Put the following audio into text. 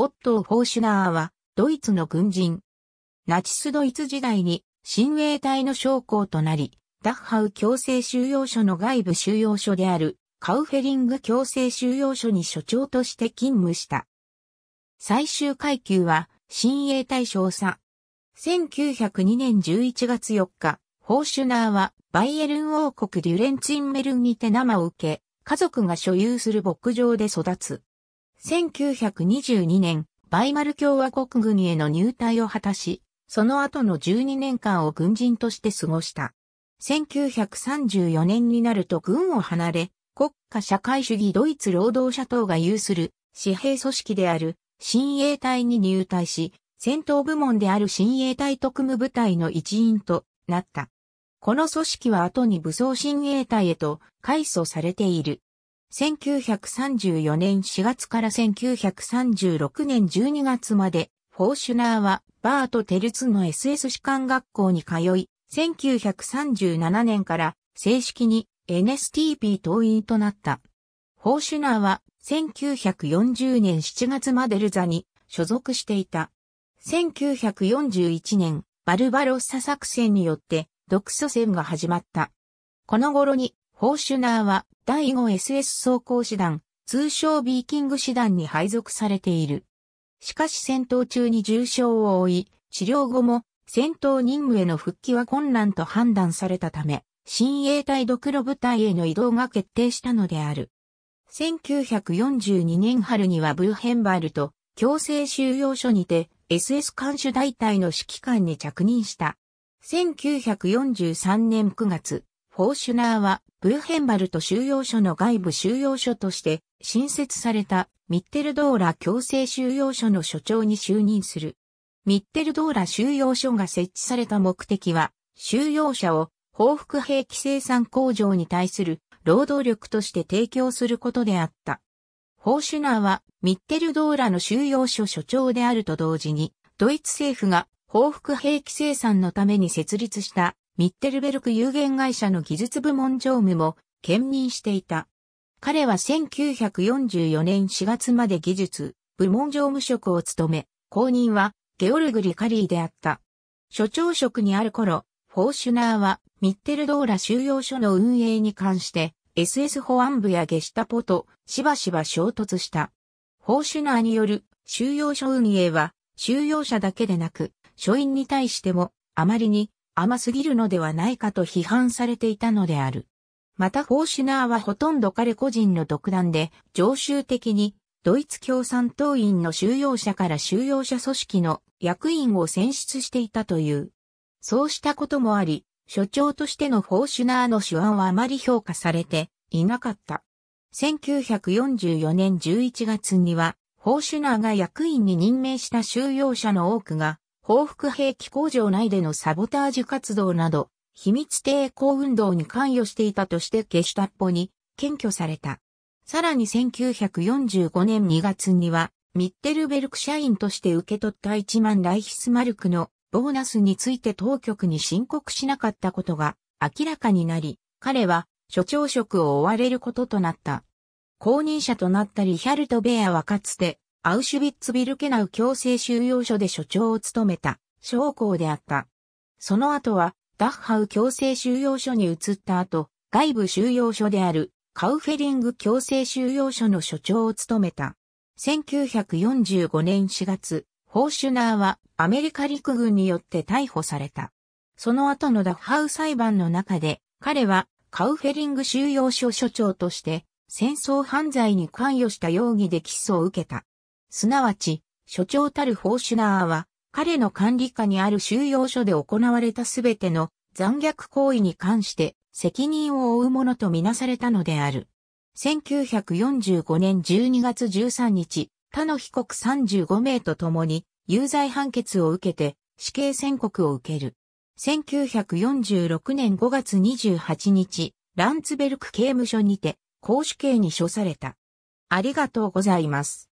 オットー・フォーシュナーは、ドイツの軍人。ナチスドイツ時代に、親衛隊の将校となり、ダッハウ強制収容所の外部収容所である、カウフェリング強制収容所に所長として勤務した。最終階級は、親衛隊少佐。1902年11月4日、フォーシュナーは、バイエルン王国デュレンツィンメルンにて生を受け、家族が所有する牧場で育つ。1922年、バイマル共和国軍への入隊を果たし、その後の12年間を軍人として過ごした。1934年になると軍を離れ、国家社会主義ドイツ労働者党が有する私兵組織である新衛隊に入隊し、戦闘部門である新衛隊特務部隊の一員となった。この組織は後に武装新衛隊へと改組されている。1934年4月から1936年12月まで、フォーシュナーはバート・テルツの SS 士官学校に通い、1937年から正式に NSTP 党員となった。フォーシュナーは1940年7月までルザに所属していた。1941年、バルバロッサ作戦によって、独ソ戦が始まった。この頃にホーシュナーは第 5SS 装甲師団、通称ビーキング師団に配属されている。しかし戦闘中に重傷を負い、治療後も戦闘任務への復帰は困難と判断されたため、新衛隊ドクロ部隊への移動が決定したのである。1942年春にはブーヘンバールと強制収容所にて SS 監守大隊の指揮官に着任した。1943年9月、フォーシュナーは、ブーヘンバルト収容所の外部収容所として新設されたミッテルドーラ強制収容所の所長に就任する。ミッテルドーラ収容所が設置された目的は、収容者を報復兵器生産工場に対する労働力として提供することであった。フォーシュナーはミッテルドーラの収容所所長であると同時に、ドイツ政府が報復兵器生産のために設立したミッテルベルク有限会社の技術部門常務も兼任していた。彼は1944年4月まで技術、部門常務職を務め、後任はゲオルグ・リカリーであった。所長職にある頃、フォーシュナーはミッテルドーラ収容所の運営に関して SS 保安部やゲシタポとしばしば衝突した。フォーシュナーによる収容所運営は収容者だけでなく、所員に対してもあまりに甘すぎるのではないかと批判されていたのである。またフォーシュナーはほとんど彼個人の独断で常習的にドイツ共産党員の収容者から収容者組織の役員を選出していたという。そうしたこともあり、所長としてのフォーシュナーの手腕はあまり評価されていなかった。1944年11月には、フォーシュナーが役員に任命した収容者の多くが報復兵器工場内でのサボタージュ活動など、秘密抵抗運動に関与していたとしてゲシュタッポに検挙された。さらに1945年2月には、ミッテルベルク社員として受け取った1万ライヒスマルクのボーナスについて当局に申告しなかったことが明らかになり、彼は所長職を追われることとなった。後任者となったリヒャルト・ベアはかつてアウシュビッツビルケナウ強制収容所で所長を務めた、将校であった。その後は、ダッハウ強制収容所に移った後、外部収容所である、カウフェリング強制収容所の所長を務めた。1945年4月、ホーシュナーはアメリカ陸軍によって逮捕された。その後のダッハウ裁判の中で、彼はカウフェリング収容所所長として戦争犯罪に関与した容疑で起訴を受けた。すなわち、所長たるフォーシュナーは、彼の管理下にある収容所で行われたすべての残虐行為に関して責任を負うものとみなされたのである。1945年12月13日、他の被告35名と共に有罪判決を受けて死刑宣告を受ける。1946年5月28日、ランツベルク刑務所にて公主刑に処された。ありがとうございます。